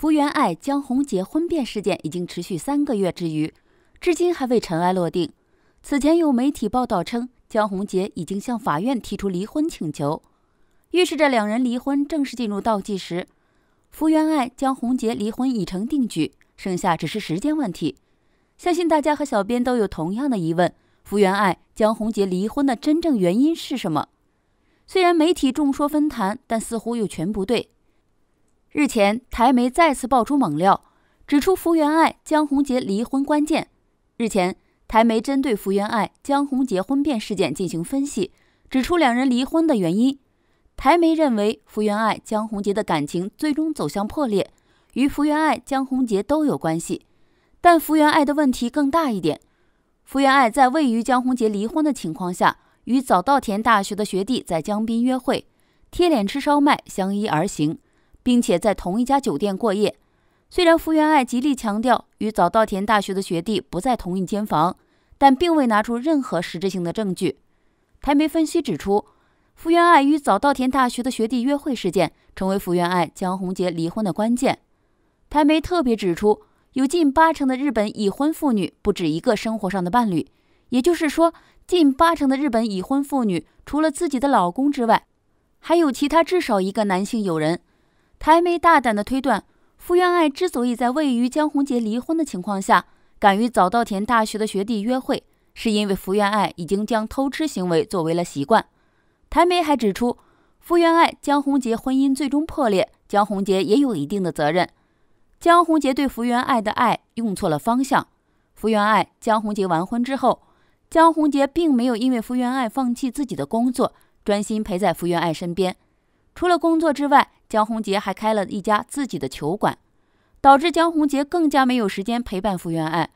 福原爱江宏杰婚变事件已经持续三个月之余，至今还未尘埃落定。此前有媒体报道称，江宏杰已经向法院提出离婚请求，预示着两人离婚正式进入倒计时。福原爱江宏杰离婚已成定局，剩下只是时间问题。相信大家和小编都有同样的疑问：福原爱江宏杰离婚的真正原因是什么？虽然媒体众说纷纭，但似乎又全不对。日前，台媒再次爆出猛料，指出福原爱江宏杰离婚关键。日前，台媒针对福原爱江宏杰婚变事件进行分析，指出两人离婚的原因。台媒认为，福原爱江宏杰的感情最终走向破裂，与福原爱江宏杰都有关系，但福原爱的问题更大一点。福原爱在未与江宏杰离婚的情况下，与早稻田大学的学弟在江滨约会，贴脸吃烧麦，相依而行。并且在同一家酒店过夜。虽然福原爱极力强调与早稻田大学的学弟不在同一间房，但并未拿出任何实质性的证据。台媒分析指出，福原爱与早稻田大学的学弟约会事件，成为福原爱江宏杰离婚的关键。台媒特别指出，有近八成的日本已婚妇女不止一个生活上的伴侣，也就是说，近八成的日本已婚妇女除了自己的老公之外，还有其他至少一个男性友人。台媒大胆的推断，福原爱之所以在未与江宏杰离婚的情况下，敢与早稻田大学的学弟约会，是因为福原爱已经将偷吃行为作为了习惯。台媒还指出，福原爱江宏杰婚姻最终破裂，江宏杰也有一定的责任。江宏杰对福原爱的爱用错了方向。福原爱江宏杰完婚之后，江宏杰并没有因为福原爱放弃自己的工作，专心陪在福原爱身边。除了工作之外，江宏杰还开了一家自己的球馆，导致江宏杰更加没有时间陪伴福原爱。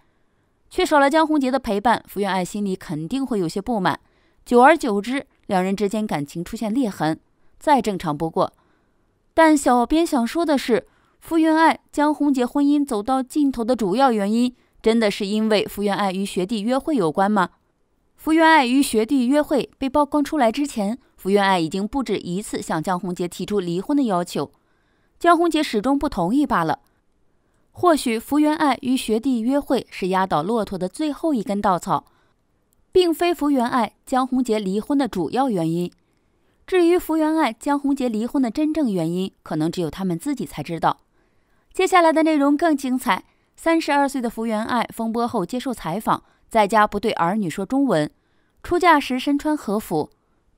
缺少了江宏杰的陪伴，福原爱心里肯定会有些不满。久而久之，两人之间感情出现裂痕，再正常不过。但小编想说的是，福原爱江宏杰婚姻走到尽头的主要原因，真的是因为福原爱与学弟约会有关吗？福原爱与学弟约会被曝光出来之前。福原爱已经不止一次向江宏杰提出离婚的要求，江宏杰始终不同意罢了。或许福原爱与学弟约会是压倒骆驼的最后一根稻草，并非福原爱江宏杰离婚的主要原因。至于福原爱江宏杰离婚的真正原因，可能只有他们自己才知道。接下来的内容更精彩。三十二岁的福原爱风波后接受采访，在家不对儿女说中文，出嫁时身穿和服。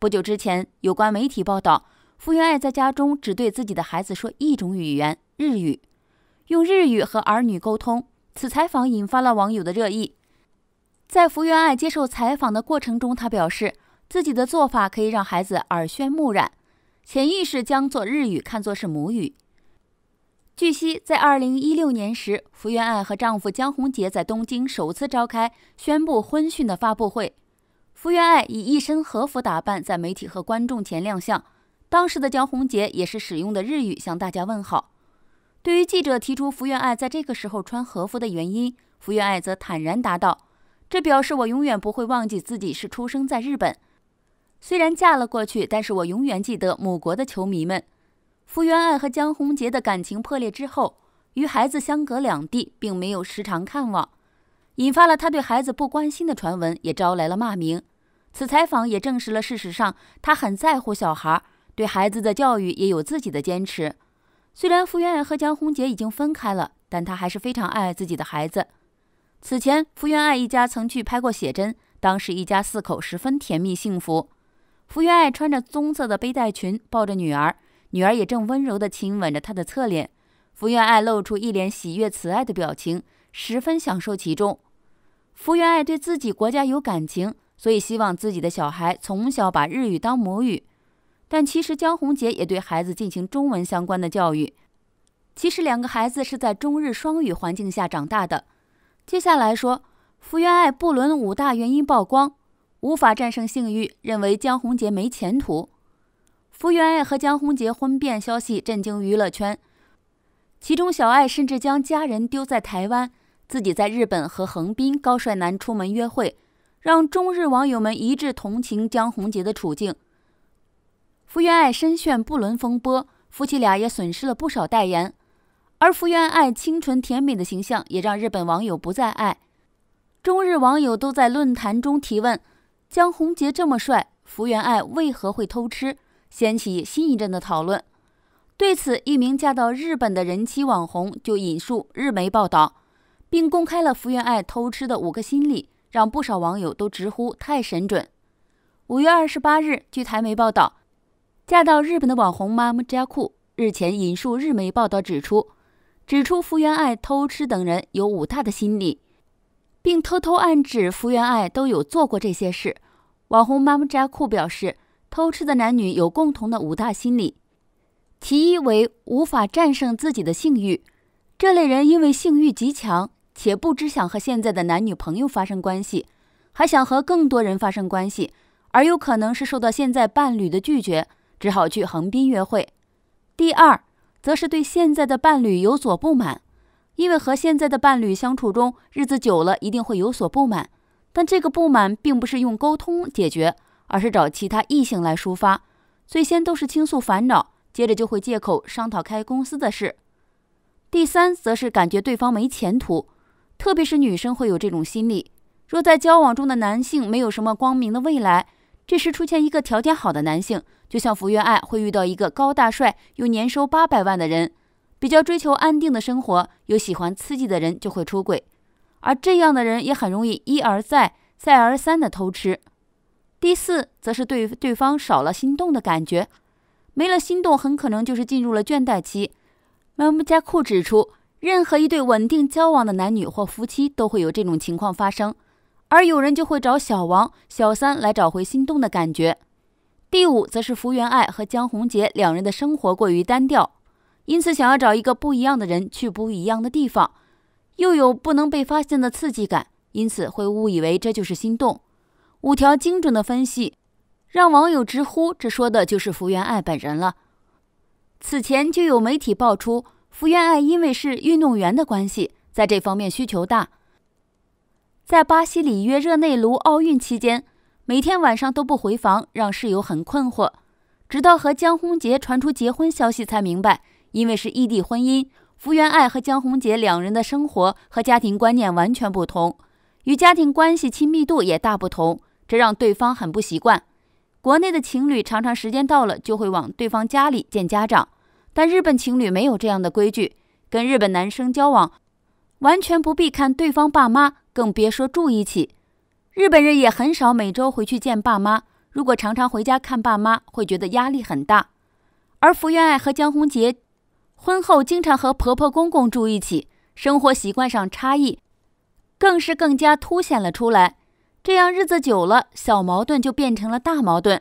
不久之前，有关媒体报道，福原爱在家中只对自己的孩子说一种语言——日语，用日语和儿女沟通。此采访引发了网友的热议。在福原爱接受采访的过程中，她表示自己的做法可以让孩子耳渲目染，潜意识将做日语看作是母语。据悉，在2016年时，福原爱和丈夫江宏杰在东京首次召开宣布婚讯的发布会。福原爱以一身和服打扮在媒体和观众前亮相，当时的江宏杰也是使用的日语向大家问好。对于记者提出福原爱在这个时候穿和服的原因，福原爱则坦然答道：“这表示我永远不会忘记自己是出生在日本，虽然嫁了过去，但是我永远记得母国的球迷们。”福原爱和江宏杰的感情破裂之后，与孩子相隔两地，并没有时常看望，引发了他对孩子不关心的传闻，也招来了骂名。此采访也证实了，事实上他很在乎小孩，对孩子的教育也有自己的坚持。虽然福原爱和江宏杰已经分开了，但他还是非常爱自己的孩子。此前，福原爱一家曾去拍过写真，当时一家四口十分甜蜜幸福。福原爱穿着棕色的背带裙，抱着女儿，女儿也正温柔地亲吻着她的侧脸。福原爱露出一脸喜悦慈爱的表情，十分享受其中。福原爱对自己国家有感情。所以希望自己的小孩从小把日语当母语，但其实江宏杰也对孩子进行中文相关的教育。其实两个孩子是在中日双语环境下长大的。接下来说，福原爱不伦五大原因曝光，无法战胜性欲，认为江宏杰没前途。福原爱和江宏杰婚变消息震惊娱乐圈，其中小爱甚至将家人丢在台湾，自己在日本和横滨高帅男出门约会。让中日网友们一致同情江宏杰的处境。福原爱身陷不伦风波，夫妻俩也损失了不少代言，而福原爱清纯甜美的形象也让日本网友不再爱。中日网友都在论坛中提问：“江宏杰这么帅，福原爱为何会偷吃？”掀起新一阵的讨论。对此，一名嫁到日本的人妻网红就引述日媒报道，并公开了福原爱偷吃的五个心理。让不少网友都直呼太神准。五月二十八日，据台媒报道，嫁到日本的网红 m a m 库 a k 日前引述日媒报道指出，指出福原爱偷吃等人有五大的心理，并偷偷暗指福原爱都有做过这些事。网红 m a m 库 a k 表示，偷吃的男女有共同的五大心理，其一为无法战胜自己的性欲，这类人因为性欲极强。且不只想和现在的男女朋友发生关系，还想和更多人发生关系，而有可能是受到现在伴侣的拒绝，只好去横滨约会。第二，则是对现在的伴侣有所不满，因为和现在的伴侣相处中日子久了，一定会有所不满，但这个不满并不是用沟通解决，而是找其他异性来抒发。最先都是倾诉烦恼，接着就会借口商讨开公司的事。第三，则是感觉对方没前途。特别是女生会有这种心理，若在交往中的男性没有什么光明的未来，这时出现一个条件好的男性，就像福原爱会遇到一个高大帅又年收八百万的人，比较追求安定的生活又喜欢刺激的人就会出轨，而这样的人也很容易一而再再而三的偷吃。第四，则是对对方少了心动的感觉，没了心动，很可能就是进入了倦怠期。梅木加库指出。任何一对稳定交往的男女或夫妻都会有这种情况发生，而有人就会找小王、小三来找回心动的感觉。第五，则是福原爱和江宏杰两人的生活过于单调，因此想要找一个不一样的人去不一样的地方，又有不能被发现的刺激感，因此会误以为这就是心动。五条精准的分析，让网友直呼这说的就是福原爱本人了。此前就有媒体爆出。福原爱因为是运动员的关系，在这方面需求大。在巴西里约热内卢奥运期间，每天晚上都不回房，让室友很困惑。直到和江宏杰传出结婚消息，才明白，因为是异地婚姻，福原爱和江宏杰两人的生活和家庭观念完全不同，与家庭关系亲密度也大不同，这让对方很不习惯。国内的情侣常常时间到了就会往对方家里见家长。但日本情侣没有这样的规矩，跟日本男生交往，完全不必看对方爸妈，更别说住一起。日本人也很少每周回去见爸妈，如果常常回家看爸妈，会觉得压力很大。而福原爱和江宏杰，婚后经常和婆婆公公住一起，生活习惯上差异，更是更加凸显了出来。这样日子久了，小矛盾就变成了大矛盾。